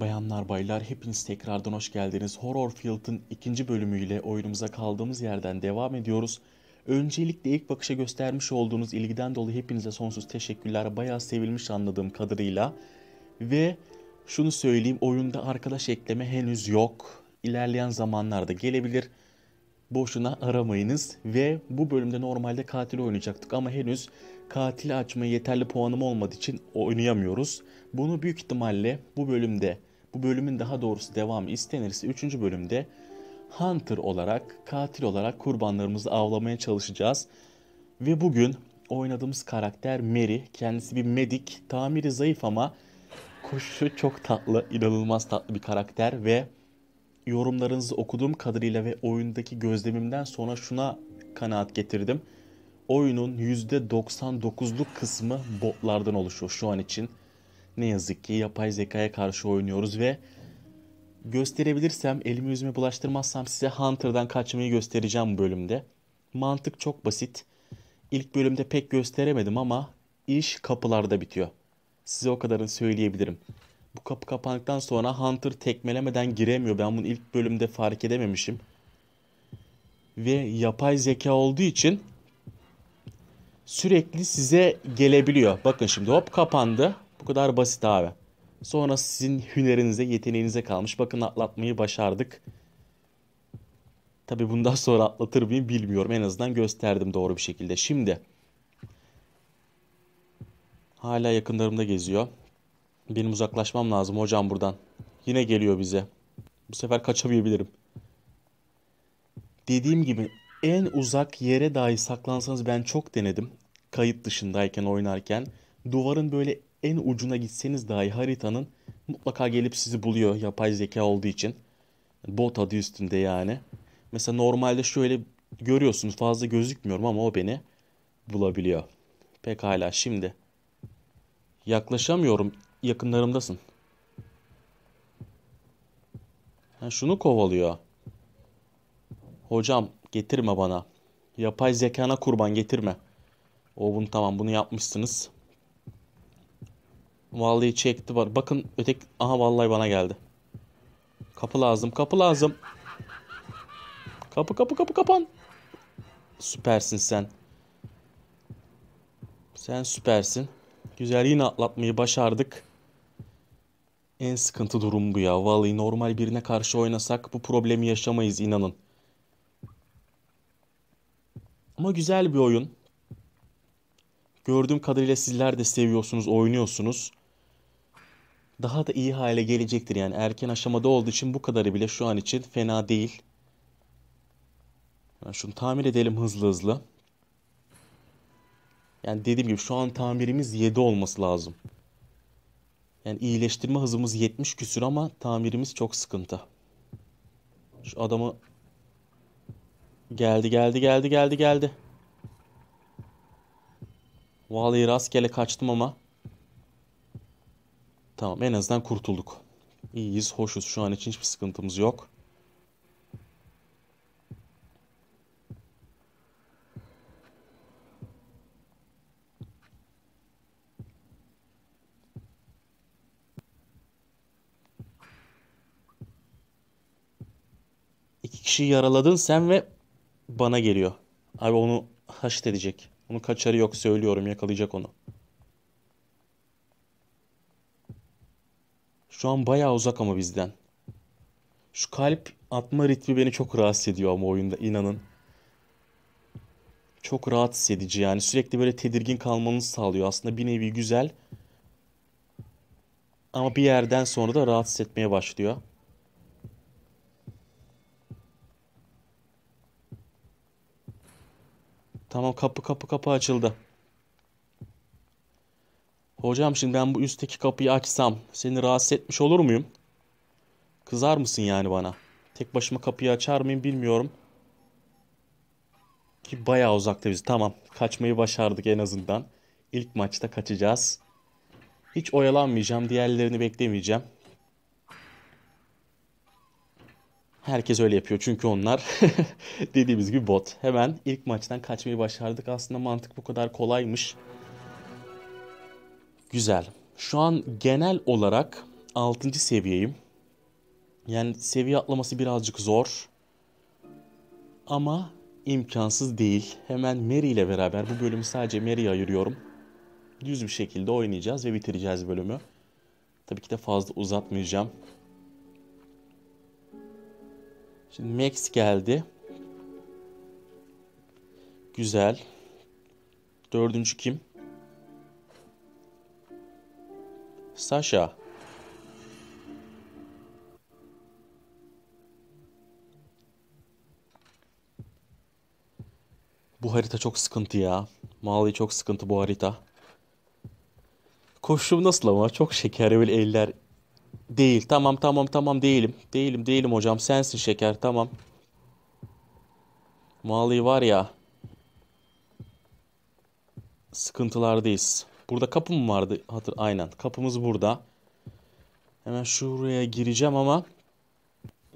Bayanlar baylar hepiniz tekrardan hoş geldiniz. Horror Field'ın ikinci bölümüyle oyunumuza kaldığımız yerden devam ediyoruz. Öncelikle ilk bakışa göstermiş olduğunuz ilgiden dolayı hepinize sonsuz teşekkürler. Bayağı sevilmiş anladığım kadarıyla. Ve şunu söyleyeyim oyunda arkadaş ekleme henüz yok. İlerleyen zamanlarda gelebilir boşuna aramayınız. Ve bu bölümde normalde katil oynayacaktık ama henüz katil açmaya yeterli puanım olmadığı için oynayamıyoruz. Bunu büyük ihtimalle bu bölümde, bu bölümün daha doğrusu devamı istenirse 3. bölümde Hunter olarak, katil olarak kurbanlarımızı avlamaya çalışacağız. Ve bugün oynadığımız karakter Mary. Kendisi bir medik. Tamiri zayıf ama koşuşu çok tatlı, inanılmaz tatlı bir karakter ve yorumlarınızı okuduğum kadarıyla ve oyundaki gözlemimden sonra şuna kanaat getirdim. Oyunun %99'luk kısmı botlardan oluşuyor şu an için. Ne yazık ki yapay zekaya karşı oynuyoruz ve gösterebilirsem, elimi yüzüme bulaştırmazsam size Hunter'dan kaçmayı göstereceğim bu bölümde. Mantık çok basit. İlk bölümde pek gösteremedim ama iş kapılarda bitiyor. Size o kadarını söyleyebilirim. Bu kapı kapandıktan sonra Hunter tekmelemeden giremiyor. Ben bunu ilk bölümde fark edememişim. Ve yapay zeka olduğu için sürekli size gelebiliyor. Bakın şimdi hop kapandı. Bu kadar basit abi. Sonra sizin hünerinize, yeteneğinize kalmış. Bakın atlatmayı başardık. Tabi bundan sonra atlatır mıyım bilmiyorum. En azından gösterdim doğru bir şekilde. Şimdi hala yakınlarımda geziyor. Benim uzaklaşmam lazım hocam buradan. Yine geliyor bize. Bu sefer kaçamayabilirim. Dediğim gibi en uzak yere dahi saklansanız ben çok denedim. Kayıt dışındayken oynarken. Duvarın böyle en ucuna gitseniz dahi haritanın mutlaka gelip sizi buluyor yapay zeka olduğu için. Bot adı üstünde yani. Mesela normalde şöyle görüyorsunuz fazla gözükmüyorum ama o beni bulabiliyor. Pekala şimdi. Yaklaşamıyorum yakınlarımdasın. Ha, şunu kovalıyor. Hocam getirme bana. Yapay zekana kurban getirme. O bunu tamam bunu yapmışsınız. Vallahi çekti var. Bakın ötek aha vallahi bana geldi. Kapı lazım. Kapı lazım. Kapı kapı kapı kapan. Süpersin sen. Sen süpersin. Güzel yine atlatmayı başardık. En sıkıntı durum bu ya. Vallahi normal birine karşı oynasak bu problemi yaşamayız inanın. Ama güzel bir oyun. Gördüğüm kadarıyla sizler de seviyorsunuz, oynuyorsunuz. Daha da iyi hale gelecektir yani. Erken aşamada olduğu için bu kadarı bile şu an için fena değil. Yani şunu tamir edelim hızlı hızlı. Yani dediğim gibi şu an tamirimiz 7 olması lazım. Yani iyileştirme hızımız 70 küsür ama tamirimiz çok sıkıntı. Şu adamı geldi geldi geldi geldi geldi. Vallahi rastgele kaçtım ama. Tamam en azından kurtulduk. İyiyiz, hoşuz. Şu an için hiçbir sıkıntımız yok. İki kişiyi yaraladın sen ve bana geliyor. Abi onu haşit edecek. Onu kaçarı yok söylüyorum yakalayacak onu. Şu an bayağı uzak ama bizden. Şu kalp atma ritmi beni çok rahatsız ediyor ama oyunda inanın. Çok rahat hissedici yani sürekli böyle tedirgin kalmanızı sağlıyor. Aslında bir nevi güzel. Ama bir yerden sonra da rahatsız etmeye başlıyor. Tamam kapı kapı kapı açıldı. Hocam şimdi ben bu üstteki kapıyı açsam seni rahatsız etmiş olur muyum? Kızar mısın yani bana? Tek başıma kapıyı açar mıyım bilmiyorum. Ki bayağı uzakta biz. Tamam kaçmayı başardık en azından. İlk maçta kaçacağız. Hiç oyalanmayacağım. Diğerlerini beklemeyeceğim. Herkes öyle yapıyor çünkü onlar dediğimiz gibi bot. Hemen ilk maçtan kaçmayı başardık. Aslında mantık bu kadar kolaymış. Güzel. Şu an genel olarak 6. seviyeyim. Yani seviye atlaması birazcık zor. Ama imkansız değil. Hemen Mary ile beraber bu bölümü sadece Mary'e ayırıyorum. Düz bir şekilde oynayacağız ve bitireceğiz bölümü. Tabii ki de fazla uzatmayacağım. Şimdi Max geldi. Güzel. Dördüncü kim? Sasha. Bu harita çok sıkıntı ya. Mali çok sıkıntı bu harita. Koşum nasıl ama? Çok şeker böyle eller Değil. Tamam tamam tamam değilim. Değilim değilim hocam. Sensin şeker. Tamam. Vallahi var ya. Sıkıntılardayız. Burada kapı mı vardı? Hatır, aynen. Kapımız burada. Hemen şuraya gireceğim ama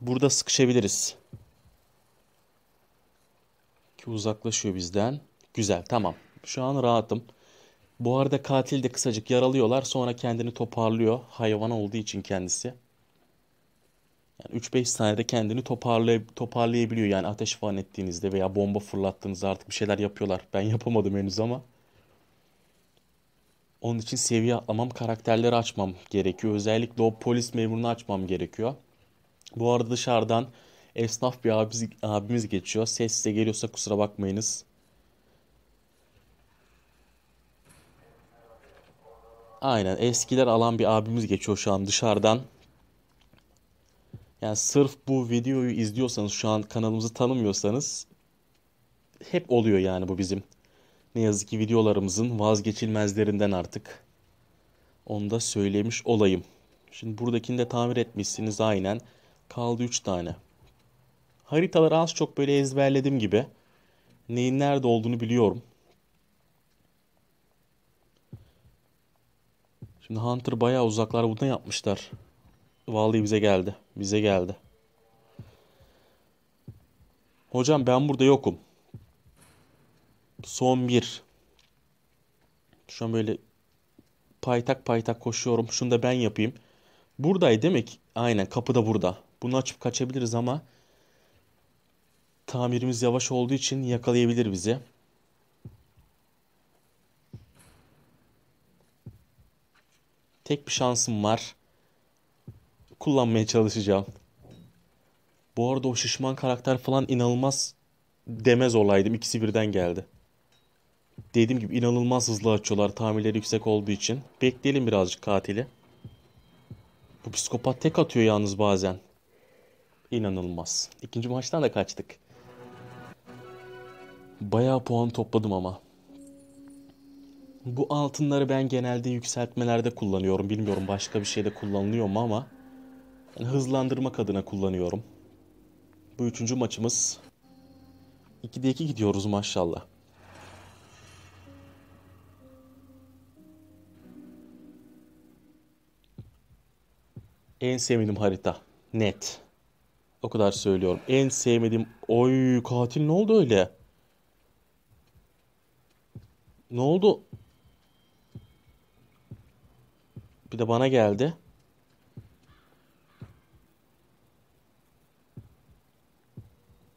burada sıkışabiliriz. Ki uzaklaşıyor bizden. Güzel tamam. Şu an rahatım. Bu arada katil de kısacık yaralıyorlar. Sonra kendini toparlıyor. Hayvan olduğu için kendisi. Yani 3-5 saniyede kendini toparlay toparlayabiliyor. Yani ateş falan ettiğinizde veya bomba fırlattığınızda artık bir şeyler yapıyorlar. Ben yapamadım henüz ama. Onun için seviye atlamam, karakterleri açmam gerekiyor. Özellikle o polis memurunu açmam gerekiyor. Bu arada dışarıdan esnaf bir abimiz, abimiz geçiyor. Ses size geliyorsa kusura bakmayınız. Aynen eskiler alan bir abimiz geçiyor şu an dışarıdan. Yani sırf bu videoyu izliyorsanız şu an kanalımızı tanımıyorsanız hep oluyor yani bu bizim. Ne yazık ki videolarımızın vazgeçilmezlerinden artık. Onu da söylemiş olayım. Şimdi buradakini de tamir etmişsiniz aynen. Kaldı 3 tane. Haritaları az çok böyle ezberledim gibi. Neyin nerede olduğunu biliyorum. Şimdi Hunter bayağı uzaklar buradan yapmışlar. Vallahi bize geldi. Bize geldi. Hocam ben burada yokum. Son bir. Şu an böyle paytak paytak koşuyorum. Şunu da ben yapayım. Buradaydı demek, aynen kapı da burada. Bunu açıp kaçabiliriz ama tamirimiz yavaş olduğu için yakalayabilir bizi. Tek bir şansım var. Kullanmaya çalışacağım. Bu arada o şişman karakter falan inanılmaz demez olaydım. İkisi birden geldi. Dediğim gibi inanılmaz hızlı açıyorlar tamirleri yüksek olduğu için. Bekleyelim birazcık katili. Bu psikopat tek atıyor yalnız bazen. İnanılmaz. İkinci maçtan da kaçtık. Bayağı puan topladım ama. Bu altınları ben genelde yükseltmelerde kullanıyorum. Bilmiyorum başka bir şeyde kullanılıyor mu ama yani hızlandırmak adına kullanıyorum. Bu üçüncü maçımız 2'de 2 gidiyoruz maşallah. En sevmediğim harita. Net. O kadar söylüyorum. En sevmediğim... Oy katil ne oldu öyle? Ne oldu? Bir de bana geldi.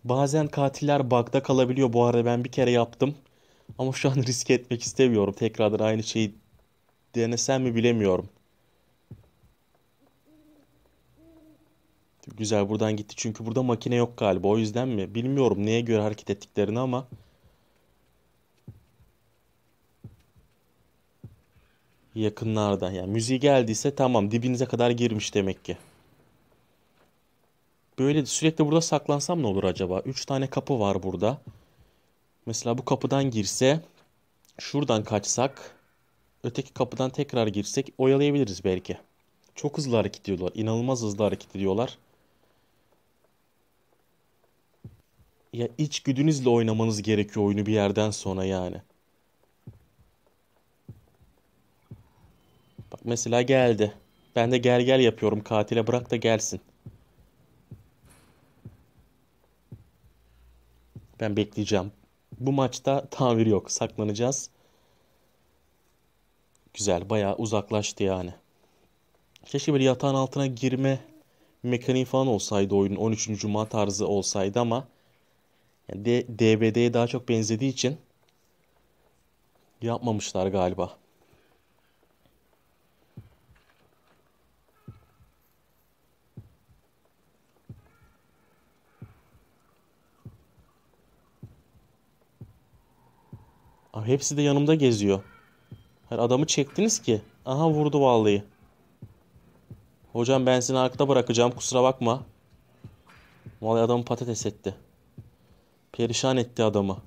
Bazen katiller bug'da kalabiliyor. Bu arada ben bir kere yaptım. Ama şu an riske etmek istemiyorum. Tekrardan aynı şeyi denesem mi bilemiyorum. Güzel buradan gitti. Çünkü burada makine yok galiba. O yüzden mi? Bilmiyorum neye göre hareket ettiklerini ama... Yakınlarda. Yani müziği geldiyse tamam dibinize kadar girmiş demek ki. Böyle sürekli burada saklansam ne olur acaba? 3 tane kapı var burada. Mesela bu kapıdan girse şuradan kaçsak öteki kapıdan tekrar girsek oyalayabiliriz belki. Çok hızlı hareket ediyorlar. İnanılmaz hızlı hareket ediyorlar. Ya iç içgüdünüzle oynamanız gerekiyor oyunu bir yerden sonra yani. Bak mesela geldi. Ben de gel gel yapıyorum. Katile bırak da gelsin. Ben bekleyeceğim. Bu maçta tavir yok. Saklanacağız. Güzel. Bayağı uzaklaştı yani. Keşke bir yatağın altına girme mekaniği falan olsaydı oyunun 13. Cuma tarzı olsaydı ama yani DBD'ye daha çok benzediği için yapmamışlar galiba. Abi hepsi de yanımda geziyor. Her adamı çektiniz ki. Aha vurdu vallahi. Hocam ben seni arkada bırakacağım kusura bakma. Vallahi adamı patates etti. Perişan etti adamı.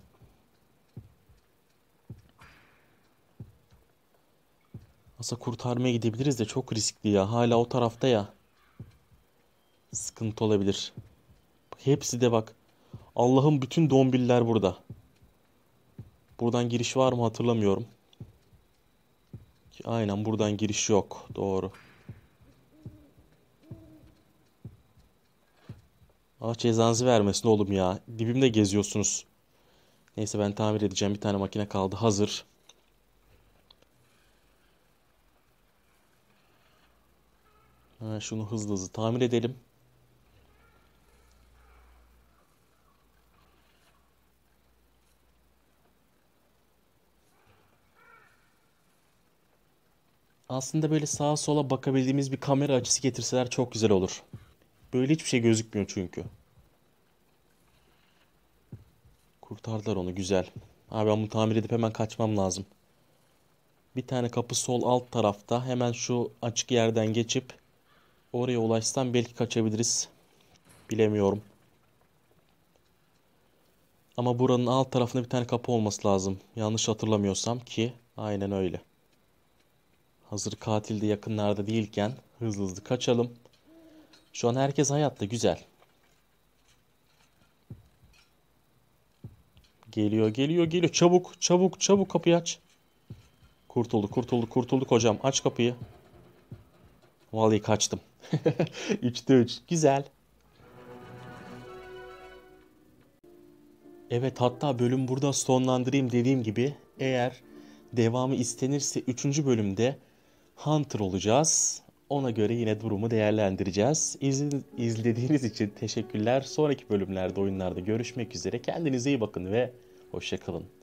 Asa kurtarmaya gidebiliriz de çok riskli ya. Hala o tarafta ya. Sıkıntı olabilir. Hepsi de bak. Allah'ın bütün dombiller burada. Buradan giriş var mı hatırlamıyorum. aynen buradan giriş yok. Doğru. Ah cezanızı vermesin oğlum ya. Dibimde geziyorsunuz. Neyse ben tamir edeceğim. Bir tane makine kaldı. Hazır. Ha, şunu hızlı hızlı tamir edelim. Aslında böyle sağa sola bakabildiğimiz bir kamera açısı getirseler çok güzel olur. Böyle hiçbir şey gözükmüyor çünkü. Kurtardılar onu güzel. Abi ben bunu tamir edip hemen kaçmam lazım. Bir tane kapı sol alt tarafta. Hemen şu açık yerden geçip oraya ulaşsam belki kaçabiliriz. Bilemiyorum. Ama buranın alt tarafında bir tane kapı olması lazım. Yanlış hatırlamıyorsam ki aynen öyle. Hazır katil de yakınlarda değilken hızlı hızlı kaçalım. Şu an herkes hayatta güzel. Geliyor geliyor geliyor. Çabuk çabuk çabuk kapıyı aç. Kurtuldu kurtuldu kurtuldu hocam. Aç kapıyı. Vallahi kaçtım. 3'te 3. Güzel. Evet hatta bölüm burada sonlandırayım dediğim gibi eğer devamı istenirse 3. bölümde Hunter olacağız. Ona göre yine durumu değerlendireceğiz. İzli, izlediğiniz için teşekkürler. Sonraki bölümlerde, oyunlarda görüşmek üzere. Kendinize iyi bakın ve hoşçakalın.